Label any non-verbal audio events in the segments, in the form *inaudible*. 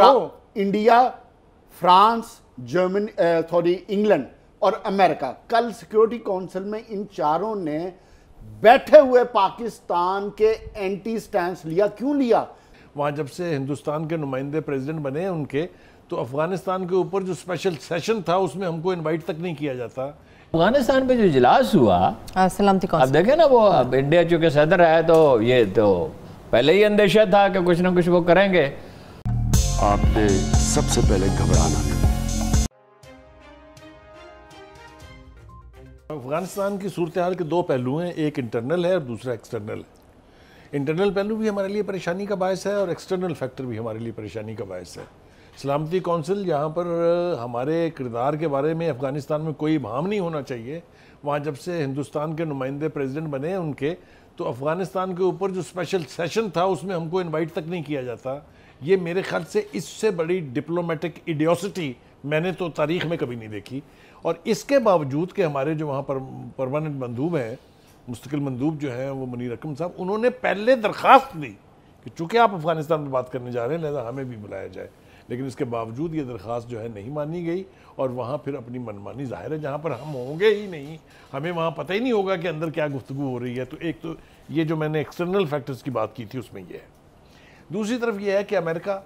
India France Germany sorry England और America कल security council में इन चारों ने बैठे हुए पाकिस्तान के एंटी स्टैंड लिया क्यों लिया वहां जब से हिंदुस्तान के नुमाइंदे प्रेसिडेंट बने हैं उनके तो अफगानिस्तान के ऊपर जो स्पेशल सेशन था उसमें हमको इनवाइट तक नहीं किया जाता अफगानिस्तान में जो इजलास हुआ हाँ, सलामती अब देखे ना वो अब इंडिया चूंकि सदर है तो ये तो पहले ही अंदेशा था कि कुछ ना कुछ वो करेंगे आपने सबसे पहले घबराना नहीं अफगानिस्तान की सूरत हाल के दो पहलू हैं एक इंटरनल है और दूसरा एक्सटर्नल है इंटरनल पहलू भी हमारे लिए परेशानी का बायस है और एक्सटर्नल फैक्टर भी हमारे लिए परेशानी का बायस है सलामती कौंसिल जहाँ पर हमारे किरदार के बारे में अफ़गानिस्तान में कोई भाम नहीं होना चाहिए वहाँ जब से हिंदुस्तान के नुमाइंदे प्रेसिडेंट बने उनके तो अफ़गानिस्तान के ऊपर जो स्पेशल सेशन था उसमें हमको इन्वाइट तक नहीं किया जाता ये मेरे ख्याल से इससे बड़ी डिप्लोमेटिक इडियोसिटी मैंने तो तारीख में कभी नहीं देखी और इसके बावजूद के हमारे जो वहाँ पर परमानेंट मंदूब हैं मुस्तकिल मंदूब जो हैं वो मुनीर अकम साहब उन्होंने पहले दरख्वास्त दी कि चूँकि आप अफगानिस्तान में बात करने जा रहे हैं लिहाजा हमें भी बुलाया जाए लेकिन इसके बावजूद ये दरख्वास्त जो है नहीं मानी गई और वहाँ फिर अपनी मनमानी जाहिर है जहाँ पर हम होंगे ही नहीं हमें वहाँ पता ही नहीं होगा कि अंदर क्या गुफ्तु हो रही है तो एक तो ये जो मैंने एक्सटर्नल फैक्टर्स की बात की थी उसमें यह है दूसरी तरफ यह है कि अमेरिका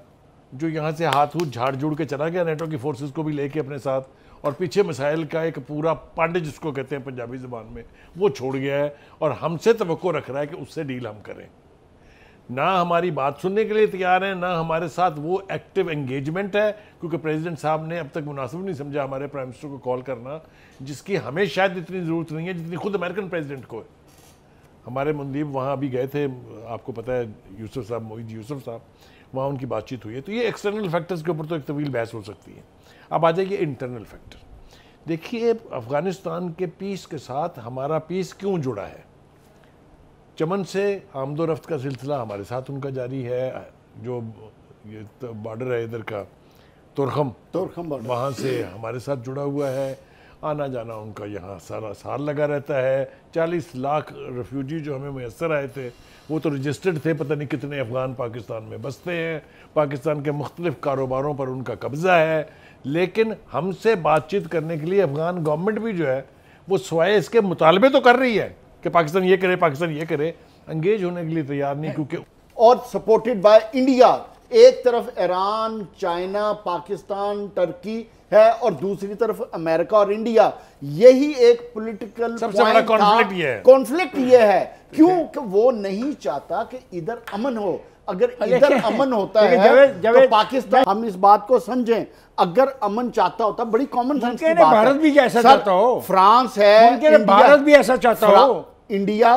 जो यहाँ से हाथ हूथ झाड़ झूड़ के चला गया नेटो की फोर्सेस को भी लेके अपने साथ और पीछे मिसाइल का एक पूरा पंड जिसको कहते हैं पंजाबी ज़बान में वो छोड़ गया है और हमसे तो रख रहा है कि उससे डील हम करें ना हमारी बात सुनने के लिए तैयार हैं ना हमारे साथ वो एक्टिव एंगेजमेंट है क्योंकि प्रेसिडेंट साहब ने अब तक मुनासिब नहीं समझा हमारे प्राइम मिनिस्टर को कॉल करना जिसकी हमें शायद इतनी ज़रूरत नहीं है जितनी खुद अमेरिकन प्रेसिडेंट को है हमारे मुंदीब वहाँ अभी गए थे आपको पता है यूसुफ साहब मोहित यूसुफ साहब वहाँ उनकी बातचीत हुई है तो ये एक्सटर्नल फैक्टर्स के ऊपर तो एक तवील बहस हो सकती है अब आ जाइए इंटरनल फैक्टर देखिए अफ़गानिस्तान के पीस के साथ हमारा पीस क्यों जुड़ा है चमन से आमदोरफ्त का सिलसिला हमारे साथ उनका जारी है जो ये तो बॉर्डर है इधर का तुरखम तुरखम वहाँ से हमारे साथ जुड़ा हुआ है आना जाना उनका यहाँ सारा साल लगा रहता है चालीस लाख रेफ्यूजी जो हमें मैसर आए थे वो तो रजिस्टर्ड थे पता नहीं कितने अफ़गान पाकिस्तान में बसते हैं पाकिस्तान के मुख्तलिफ कारोबारों पर उनका कब्ज़ा है लेकिन हमसे बातचीत करने के लिए अफ़गान गवर्नमेंट भी जो है वो स्वाय इसके मुतालबे तो कर रही है कि पाकिस्तान ये करे पाकिस्तान ये करे अंगेज होने के लिए तैयार नहीं क्योंकि और सपोर्टेड बाय इंडिया एक तरफ ईरान चाइना पाकिस्तान टर्की है और दूसरी तरफ अमेरिका और इंडिया यही एक पॉलिटिकल कॉन्फ्लिक्ट है कॉन्फ्लिक्ट ये है क्यों वो नहीं चाहता कि इधर अमन हो अगर इधर *laughs* अमन होता है जवे, जवे, तो पाकिस्तान हम इस बात को समझें अगर अमन चाहता होता बड़ी कॉमन सेंस की बात भारत भी ऐसा चाहता हो फ्रांस है भारत भी ऐसा चाहता हो India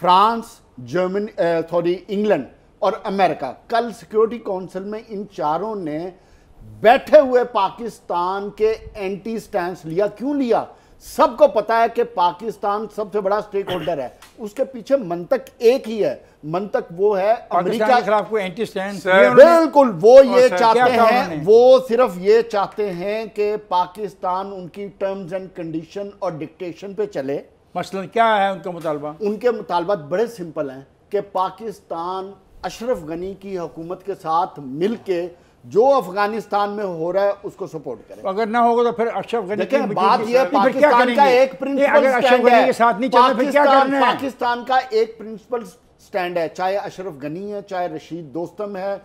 France Germany sorry England और अमेरिका कल सिक्योरिटी काउंसिल में इन चारों ने बैठे हुए पाकिस्तान के एंटी स्टैंड लिया क्यों लिया सबको पता है कि पाकिस्तान सबसे बड़ा स्टेक होल्डर है उसके पीछे मंतक एक ही है मंतक वो है अमेरिका के खिलाफ कोई एंटी स्टैंड बिल्कुल वो ये चाहते हैं वो सिर्फ ये चाहते हैं कि पाकिस्तान उनकी टर्म्स एंड कंडीशन और डिक्टेशन पे चले मसलन क्या है उनका मुतालबा उनके मुतालबात बड़े सिंपल हैं कि पाकिस्तान अशरफ गनी की हुकूमत के साथ मिल के जो अफगानिस्तान में हो रहा है उसको सपोर्ट करें तो अगर ना होगा तो फिर अशरफ गनी की बात यह पाकिस्तान का एक प्रिंसिपल स्टैंड है साथ नहीं चलना फिर क्या करना है पाकिस्तान का एक प्रिंसिपल स्टैंड है चाहे अशरफ गनी है चाहे रशीद दोस्तम है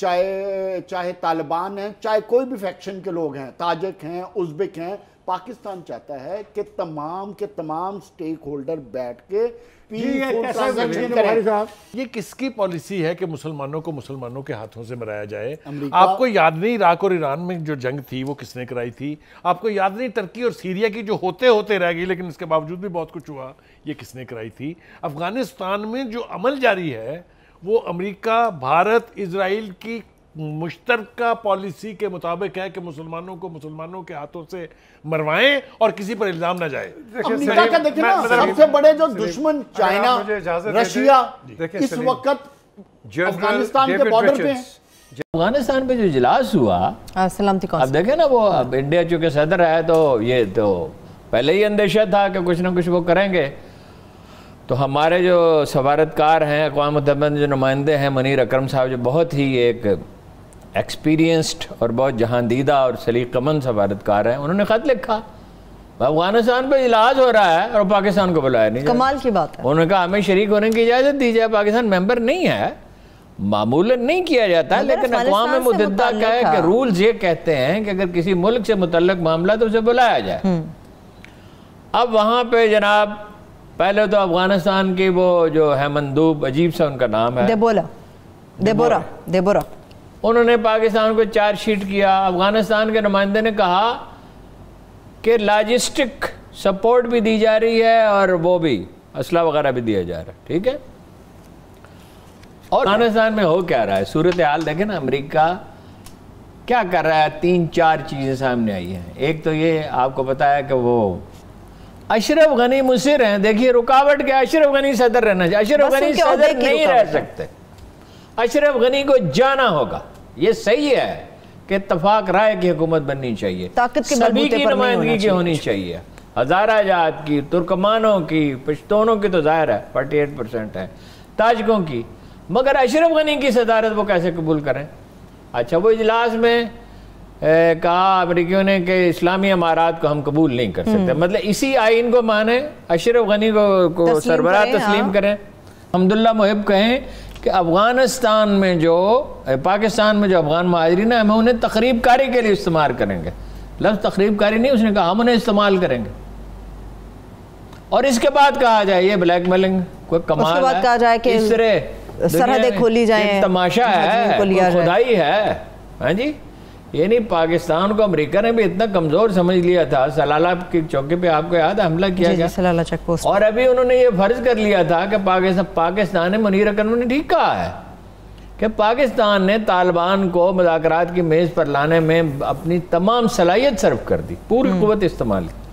चाहे चाहे तालिबान है चाहे कोई भी फैक्शन के लोग हैं ताजिक हैं उज्बेक हैं पाकिस्तान चाहता है कि तमाम के तमाम स्टेक होल्डर बैठ के ये किसकी पॉलिसी है कि मुसलमानों को मुसलमानों के हाथों से मराया जाए आपको याद नहीं इराक और ईरान में जो जंग थी वो किसने कराई थी आपको याद नहीं टर्की और सीरिया की जो होते होते रह गई लेकिन इसके बावजूद भी बहुत कुछ हुआ ये किसने कराई थी अफगानिस्तान में जो अमल जारी है वो अमेरिका भारत इसराइल की मुश्तर पॉलिसी के मुताबिक है कि मुसलमानों को मुसलमानों के हाथों से मरवाएं और किसी पर इल्जाम ना जाए सबसे बड़े जो दुश्मन चाइना रशिया इस वक्त अफगानिस्तान के बॉर्डर पे अफगानिस्तान पे जो इजलास हुआ हाँ, सलामती अब देखे ना वो अब इंडिया चूंकि सदर है तो ये तो पहले ही अंदेशा था कि कुछ ना कुछ वो करेंगे तो हमारे जो सफारतकार हैं अकवा मुतहद जो नुमाइंदे हैं मनीर अक्रम साहब जो बहुत ही एक एक्सपीरियंस्ड और बहुत जहांदीदा और सलीकमंद सफारतकार हैं उन्होंने ख़त लिखा अफगानिस्तान पर इलाज हो रहा है और पाकिस्तान को बुलाया नहीं कमाल की बात है उन्होंने कहा हमें शरीक होने की इजाज़त दी जाए पाकिस्तान मेंबर नहीं है मामूल नहीं किया जाता लेकिन अकवाम मुद्दा का है कि रूल्स ये कहते हैं कि अगर किसी मुल्क से मुतल मामला तो उसे बुलाया जाए हम्म। अब वहाँ पे जनाब पहले तो अफगानिस्तान की वो जो है मंदूब अजीब सा उनका नाम है देबोला देबोरा देबोरा उन्होंने पाकिस्तान को चार्जशीट किया अफ़गानिस्तान के नुमाइंदे ने कहा कि लॉजिस्टिक सपोर्ट भी दी जा रही है और वो भी असला वगैरह भी दिया जा रहा है ठीक है और अफगानिस्तान में हो क्या रहा है सूरत हाल देखे ना अमरीका क्या कर रहा है तीन चार चीज़ें सामने आई हैं एक तो ये आपको पता है कि वो अशरफ गनी मुसिर हैं देखिए रुकावट के अशरफ गनी सदर रहना चाहिए अशरफ गनी सदर नहीं रह सकते अशरफ गनी को जाना होगा ये सही है कि इतफाक राय की हुकूमत बननी चाहिए ताकत के सभी की नुमाइंदगी की होनी चाहिए हजारा जात की तुर्कमानों की पश्तूनों की तो जाहिर है फोर्टी एट परसेंट है ताजकों की मगर अशरफ गनी की सदारत वो कैसे कबूल करें अच्छा वो इजलास में ए, कहा अमरीकियों ने कि इस्लामी अमारात को हम कबूल नहीं कर सकते हम्म। मतलब इसी आइन को माने अशरफ गनी को, को सरबरा तस्लीम हाँ। करें हमदुल्ला मुहिब कहें कि अफ़गानिस्तान में जो पाकिस्तान में जो अफ़गान महाजरीन है हमें उन्हें तकरीब कारी के लिए इस्तेमाल करेंगे लफ्ज़ तकरीब कारी नहीं उसने कहा हम उन्हें इस्तेमाल करेंगे और इसके बाद कहा जाए ये ब्लैक मेलिंग कोई कमाल कहा जाए कि सरहदें खोली जाए तमाशा है खुदाई है हाँ जी ये नहीं पाकिस्तान को अमेरिका ने भी इतना कमज़ोर समझ लिया था सलाला के चौकी पे आपको याद हमला किया गया सलाला चेक पोस्ट और अभी उन्होंने ये फर्ज कर लिया था कि पाकिस्तान पाकिस्तान ने मुनीर अकरम ने ठीक कहा है कि पाकिस्तान ने तालिबान को मुजाकर की मेज़ पर लाने में अपनी तमाम सलाहियत सर्व कर दी पूरी हम्म। कुत इस्तेमाल की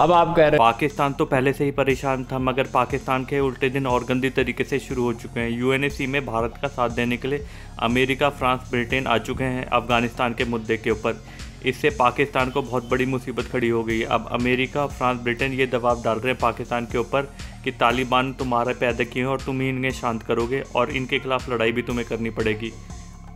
अब आप कह रहे हैं पाकिस्तान तो पहले से ही परेशान था मगर पाकिस्तान के उल्टे दिन और गंदी तरीके से शुरू हो चुके हैं यू में भारत का साथ देने के लिए अमेरिका फ्रांस ब्रिटेन आ चुके हैं अफगानिस्तान के मुद्दे के ऊपर इससे पाकिस्तान को बहुत बड़ी मुसीबत खड़ी हो गई है अब अमेरिका फ्रांस ब्रिटेन ये दबाव डाल रहे हैं पाकिस्तान के ऊपर कि तालिबान तुम्हारे पैदा किए हैं और तुम ही इन्हें शांत करोगे और इनके खिलाफ लड़ाई भी तुम्हें करनी पड़ेगी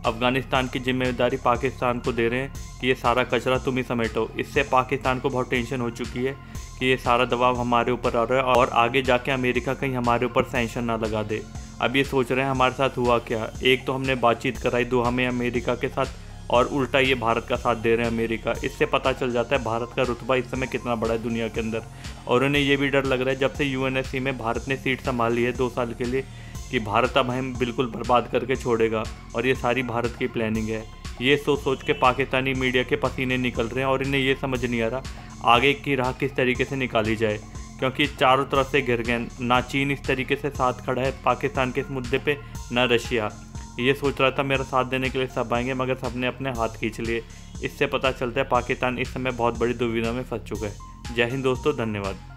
अफगानिस्तान की जिम्मेदारी पाकिस्तान को दे रहे हैं कि ये सारा कचरा तुम ही समेटो इससे पाकिस्तान को बहुत टेंशन हो चुकी है कि ये सारा दबाव हमारे ऊपर आ रहा है और आगे जाके अमेरिका कहीं हमारे ऊपर सेंशन ना लगा दे अब ये सोच रहे हैं हमारे साथ हुआ क्या एक तो हमने बातचीत कराई दो हमें अमेरिका के साथ और उल्टा ये भारत का साथ दे रहे हैं अमेरिका इससे पता चल जाता है भारत का रुतबा इस समय कितना बड़ा है दुनिया के अंदर और उन्हें ये भी डर लग रहा है जब से यू में भारत ने सीट संभाली है दो साल के लिए कि भारत अब हम बिल्कुल बर्बाद करके छोड़ेगा और ये सारी भारत की प्लानिंग है ये सोच सोच के पाकिस्तानी मीडिया के पसीने निकल रहे हैं और इन्हें ये समझ नहीं आ रहा आगे की राह किस तरीके से निकाली जाए क्योंकि चारों तरफ से घिर गए ना चीन इस तरीके से साथ खड़ा है पाकिस्तान के इस मुद्दे पर ना रशिया ये सोच रहा था मेरा साथ देने के लिए सब आएंगे मगर सबने अपने हाथ खींच लिए इससे पता चलता है पाकिस्तान इस समय बहुत बड़ी दुविधा में फंस चुका है जय हिंद दोस्तों धन्यवाद